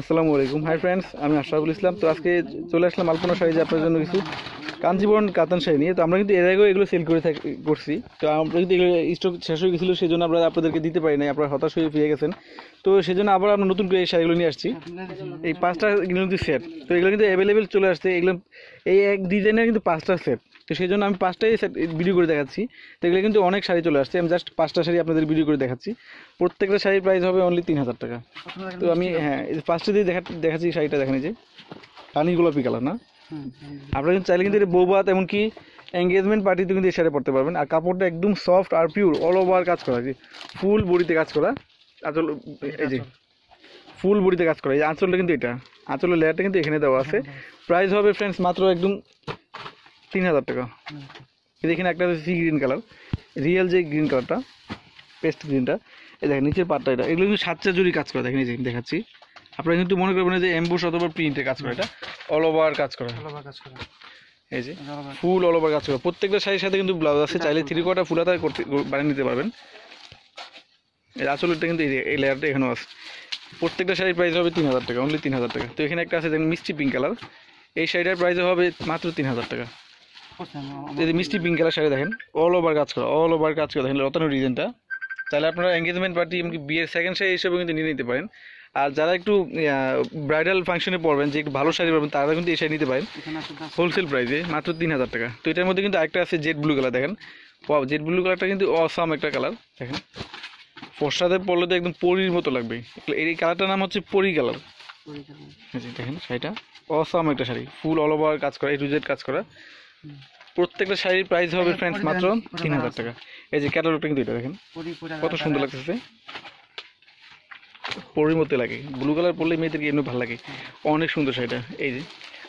আসসালামু আলাইকুম hi friends আমি আশরাফুল ইসলাম তো আজকে চলে আসলাম আলপনা যে আপনার জন্য কিছু কাঞ্চিপুরম কাতান শাড়ি নিয়ে তো আমরা কিন্তু এর আগেও এগুলো সেল করে থাকি করছি তো আমরা কিন্তু এগুলো স্টক শেষ হয়ে গেছিলো সেই জন্য আমরা আপনাদেরকে দিতে পারি নাই আপনারা হতাশ হয়ে ফিরে গেছেন তো সেই জন্য আবার আমরা নতুন করে এই শাড়িগুলো নিয়ে আসছি এই পাঁচটা এগুলো কিন্তু সেট তো এগুলো কিন্তু অ্যাভেলেবেল চলে আসছে এগুলো এই এক ডিজাইনের কিন্তু পাঁচটা সেট তো সেই জন্য আমি পাঁচটাই সেট ভিডিও করে দেখাচ্ছি তো এগুলো কিন্তু অনেক শাড়ি চলে আসছে আমি জাস্ট পাঁচটা শাড়ি আপনাদের ভিডিও করে দেখাচ্ছি প্রত্যেকটা শাড়ির প্রাইস হবে অনলি তিন হাজার টাকা তো আমি হ্যাঁ পাঁচটা দিয়ে দেখা দেখাচ্ছি শাড়িটা দেখেন যে রানি গোলাপি কালার না আপনারা কিন্তু চাইলে কিন্তু এটা বৌবাত এমনকি এঙ্গেজমেন্ট পার্টিতে কিন্তু এই পড়তে পারবেন আর কাপড়টা একদম সফট আর পিওর অল ওভার কাজ করা যে ফুল বড়িতে কাজ করা আচল এই যে ফুল বড়িতে কাজ করা এই আঁচলটা কিন্তু এটা আঁচলের লেয়ারটা কিন্তু এখানে দেওয়া আছে প্রাইস হবে ফ্রেন্ডস মাত্র একদম তিন হাজার টাকা এখানে একটা সি গ্রিন কালার রিয়েল যে গ্রিন কালারটা পেস্ট গ্রিনটা এই দেখেন নিচের পাটটা এটা এগুলো কিন্তু সাতটা জুড়ি কাজ করা দেখেন এই দেখাচ্ছি আপনারা কিন্তু মনে করবেন যে এমবুস অথবা প্রিন্টে কাজ করে এটা অল ওভার কাজ করে অল ওভার কাজ এই যে ফুল অল ওভার কাজ করা প্রত্যেকটা শাড়ির সাথে কিন্তু ব্লাউজ আছে চাইলে থ্রি কোয়ার্টার ফুল হাতা করতে বানিয়ে নিতে পারবেন এর এটা কিন্তু এই লেয়ারটা এখানেও আছে প্রত্যেকটা শাড়ির প্রাইস হবে তিন হাজার টাকা অনলি তিন হাজার টাকা তো এখানে একটা আছে দেখেন মিষ্টি পিঙ্ক কালার এই শাড়িটার প্রাইস হবে মাত্র তিন হাজার টাকা যদি মিষ্টি পিঙ্ক কালার শাড়ি দেখেন অল ওভার কাজ করা অল ওভার কাজ করা দেখেন রতানো ডিজাইনটা তাহলে আপনারা এঙ্গেজমেন্ট পার্টি এমনকি বিয়ের সেকেন্ড শাড়ি হিসেবে কিন্তু নিয়ে নিতে পারেন আর যারা একটু ব্রাইডাল ফাংশনে পড়বেন যে ভালো শাড়ি পাবেন তারা কিন্তু এই শাড়ি নিতে পারেন হোলসেল প্রাইসে মাত্র তিন হাজার টাকা তো এটার মধ্যে কিন্তু একটা আছে জেড ব্লু কালার দেখেন জেড ব্লু কালারটা কিন্তু অসাম একটা কালার দেখেন ফর্সাতে পড়লে তো একদম পরির মতো লাগবে এই কালারটার নাম হচ্ছে পরি কালার দেখেন শাড়িটা অসাম একটা শাড়ি ফুল অল ওভার কাজ করা এই রুজের কাজ করা প্রত্যেকটা শাড়ির প্রাইস হবে ফ্রেন্ডস হ্যাঁ, মাত্র তিন হাজার টাকা এই যে ক্যাটালগটা কিন্তু এটা দেখেন কত সুন্দর লাগতেছে পরের মতো লাগে ব্লু কালার পরলে মেয়েদেরকে এমনি ভালো লাগে অনেক সুন্দর শাড়িটা এই যে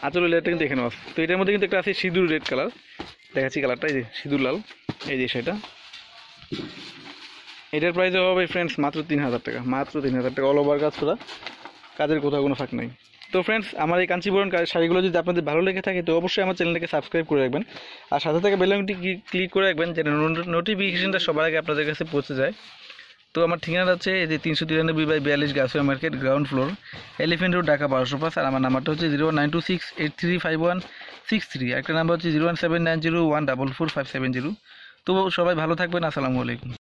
আঁচল লেয়ারটা কিন্তু এখানে আছে তো এটার মধ্যে কিন্তু একটা আছে সিঁদুর রেড কালার দেখাচ্ছি কালারটা এই যে সিঁদুর লাল এই যে শাড়িটা এটার প্রাইস হবে ফ্রেন্ডস মাত্র তিন হাজার টাকা মাত্র তিন হাজার টাকা অল ওভার কাজ করা কাজের কোথাও কোনো ফাঁক নাই তো ফ্রেন্ডস আমার এই কাঞ্চিপুরম শাড়িগুলো যদি আপনাদের ভালো লেগে থাকে তো অবশ্যই আমার চ্যানেলটাকে সাবস্ক্রাইব করে রাখবেন আর সাথে থেকে বেলাইনটি ক্লিক করে রাখবেন যেন নোটিফিকেশনটা সবার আগে আপনাদের কাছে পৌঁছে যায় তো আমার ঠিকানাটা হচ্ছে এই যে তিনশো তিরানব্বই বাই বিয়াল্লিশ Gachhua market ground floor elephant road Dhaka বারোশো পাঁচ আর আমার নাম্বারটা হচ্ছে zero nine two six eight three five one six three একটা নাম্বার হচ্ছে zero one seven nine zero one double four five seven zero তো সবাই ভালো থাকবেন আসসালামু আলাইকুম